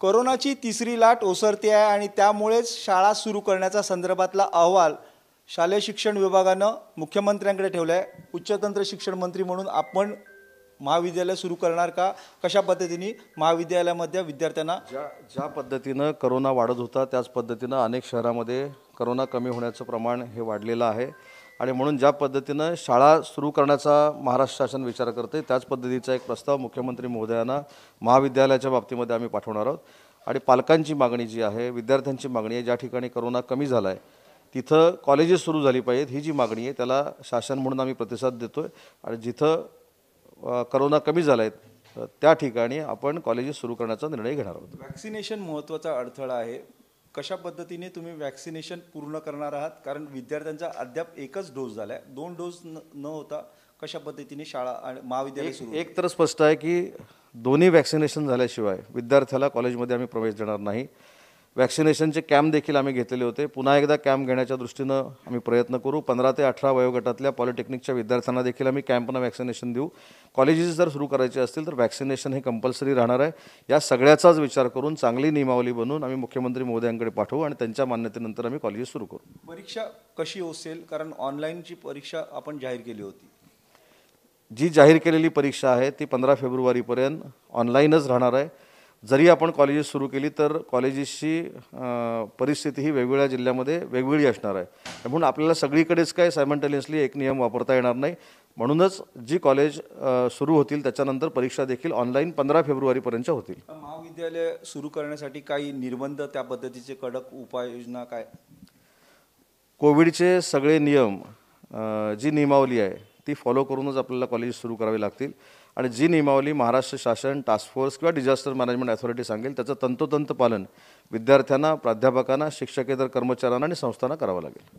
कोरोनाची तिसरी लाट ओसरते आहे आणि त्यामुळेच शाळा सुरू करण्याचा संदर्भातला अहवाल शालेय शिक्षण विभागानं मुख्यमंत्र्यांकडे ठेवला आहे उच्चतंत्र शिक्षण मंत्री म्हणून आपण महाविद्यालय सुरू करणार का कशा पद्धतीने महाविद्यालयामध्ये विद्यार्थ्यांना ज्या ज्या पद्धतीनं करोना वाढत होता त्याच पद्धतीनं अनेक शहरामध्ये करोना कमी होण्याचं प्रमाण हे वाढलेलं आहे आणि म्हणून ज्या पद्धतीनं शाळा सुरू करण्याचा महाराष्ट्र शासन विचार करते त्याच पद्धतीचा एक प्रस्ताव मुख्यमंत्री महोदयांना महाविद्यालयाच्या बाबतीमध्ये आम्ही पाठवणार आहोत आणि पालकांची मागणी जी आहे विद्यार्थ्यांची मागणी आहे ज्या ठिकाणी करोना कमी झाला आहे तिथं कॉलेजेस सुरू झाली पाहिजेत ही जी मागणी आहे त्याला शासन म्हणून आम्ही प्रतिसाद देतो आहे आणि जिथं करोना कमी झाला आहे त्या ठिकाणी आपण कॉलेजेस सुरू करण्याचा निर्णय घेणार आहोत वॅक्सिनेशन महत्त्वाचा अडथळा आहे कशा पद्धतीने तुम्ही वॅक्सिनेशन पूर्ण करणार आहात कारण विद्यार्थ्यांचा अद्याप एकच डोस झाला आहे दोन डोस न होता कशा पद्धतीने शाळा आणि महाविद्यालय सुरू एक तर स्पष्ट आहे की दोन्ही वॅक्सिनेशन झाल्याशिवाय विद्यार्थ्याला कॉलेजमध्ये आम्ही प्रवेश देणार नाही वॅक्सिनेशनचे कॅम्प देखील आम्ही घेतलेले होते पुन्हा एकदा कॅम्प घेण्याच्या दृष्टीनं आम्ही प्रयत्न करू पंधरा ते अठरा वयोगटातल्या पॉलिटेक्निकच्या विद्यार्थ्यांना देखील आम्ही कॅम्पनं वॅक्सिनेशन देऊ कॉलेजेस जर सुरू करायचे असतील तर वॅक्सिनेशन हे कंपल्सरी राहणार आहे या सगळ्याचाच विचार करून चांगली नियमावली बनवून आम्ही मुख्यमंत्री मोदयांकडे पाठवू आणि त्यांच्या मान्यतेनंतर आम्ही कॉलेजेस सुरू करू परीक्षा कशी असेल कारण ऑनलाईनची परीक्षा आपण जाहीर केली होती जी जाहीर केलेली परीक्षा आहे ती पंधरा फेब्रुवारीपर्यंत ऑनलाईनच राहणार आहे जरी आपण कॉलेजेस सुरू केली तर कॉलेजेसची परिस्थिती ही वेगवेगळ्या जिल्ह्यामध्ये वेगवेगळी असणार आहे म्हणून आपल्याला सगळीकडेच काय सायमंटेनियसली एक नियम वापरता येणार नाही म्हणूनच जी कॉलेज सुरू होतील त्याच्यानंतर परीक्षा देखील ऑनलाईन पंधरा फेब्रुवारीपर्यंत होतील महाविद्यालय सुरू करण्यासाठी काही निर्बंध त्या पद्धतीचे कडक उपाययोजना काय कोविडचे सगळे नियम जी नियमावली आहे ती फॉलो करूनच आपल्याला कॉलेजेस सुरू करावी लागतील आणि जी नियमावली महाराष्ट्र शासन टास्क फोर्स किंवा डिझास्टर मॅनेजमेंट अथॉरिटी सांगेल त्याचं तंतोतंत पालन विद्यार्थ्यांना प्राध्यापकांना शिक्षकेतर कर्मचाऱ्यांना आणि संस्थांना करावं लागेल